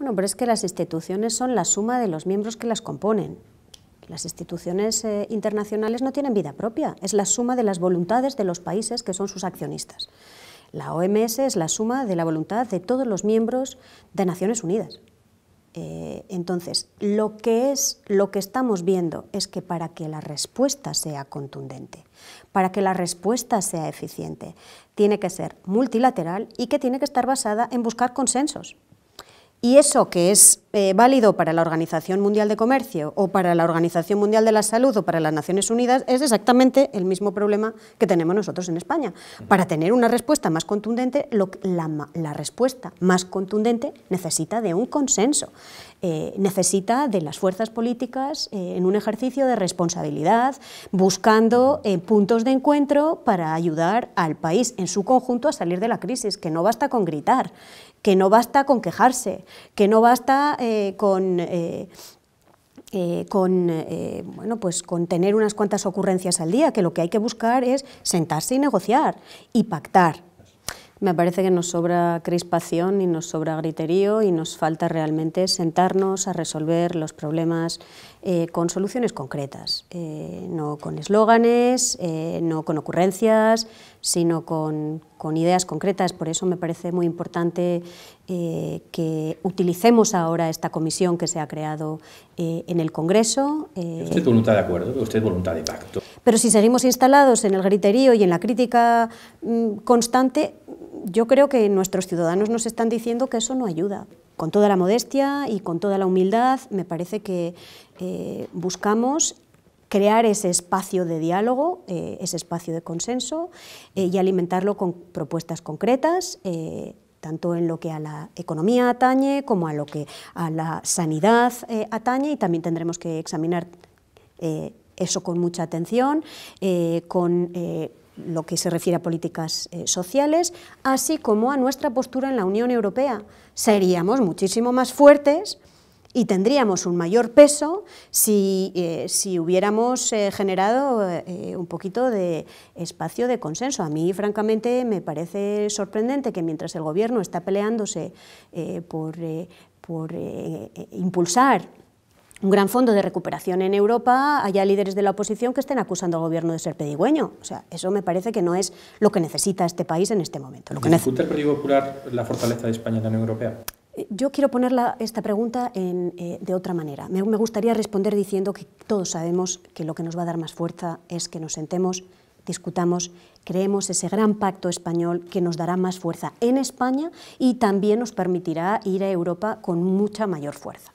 Bueno, pero es que las instituciones son la suma de los miembros que las componen. Las instituciones eh, internacionales no tienen vida propia, es la suma de las voluntades de los países que son sus accionistas. La OMS es la suma de la voluntad de todos los miembros de Naciones Unidas. Eh, entonces, lo que, es, lo que estamos viendo es que para que la respuesta sea contundente, para que la respuesta sea eficiente, tiene que ser multilateral y que tiene que estar basada en buscar consensos. Y eso que es eh, válido para la Organización Mundial de Comercio o para la Organización Mundial de la Salud o para las Naciones Unidas es exactamente el mismo problema que tenemos nosotros en España. Para tener una respuesta más contundente, la, respuesta más contundente necesita de un consenso. Eh, necesita de las fuerzas políticas eh, en un ejercicio de responsabilidad, buscando puntos de encuentro para ayudar al país en su conjunto a salir de la crisis, que no basta con gritar, que no basta con quejarse, que no basta eh, con... Eh, eh, con, bueno, pues con tener unas cuantas ocurrencias al día, que lo que hay que buscar es sentarse y negociar y pactar. Me parece que nos sobra crispación y nos sobra griterío y nos falta realmente sentarnos a resolver los problemas con soluciones concretas, no con eslóganes, no con ocurrencias, sino con con ideas concretas. Por eso me parece muy importante eh, que utilicemos ahora esta comisión que se ha creado eh, en el Congreso. Eh, ¿Usted voluntad de acuerdo? ¿Usted voluntad de pacto? Pero si seguimos instalados en el griterío y en la crítica mm, constante, yo creo que nuestros ciudadanos nos están diciendo que eso no ayuda. Con toda la modestia y con toda la humildad, me parece que eh, buscamos crear ese espacio de diálogo, eh, ese espacio de consenso eh, y alimentarlo con propuestas concretas, eh, tanto en lo que a la economía atañe como a lo que a la sanidad atañe y también tendremos que examinar eso con mucha atención, con lo que se refiere a políticas sociales, así como a nuestra postura en la Unión Europea. Seríamos muchísimo más fuertes y tendríamos un mayor peso si, eh, si hubiéramos eh, generado eh, un poquito de espacio de consenso. A mí, francamente, me parece sorprendente que mientras el Gobierno está peleándose por, por impulsar un gran fondo de recuperación en Europa, haya líderes de la oposición que estén acusando al gobierno de ser pedigüeño. O sea, eso me parece que no es lo que necesita este país en este momento. Lo que el Partido Popular la fortaleza de España en la Unión Europea? Eh, yo quiero poner esta pregunta eh, de otra manera. me, gustaría responder diciendo que todos sabemos que lo que nos va a dar más fuerza es que nos sentemos, discutamos, creemos ese gran pacto español que nos dará más fuerza en España y también nos permitirá ir a Europa con mucha mayor fuerza.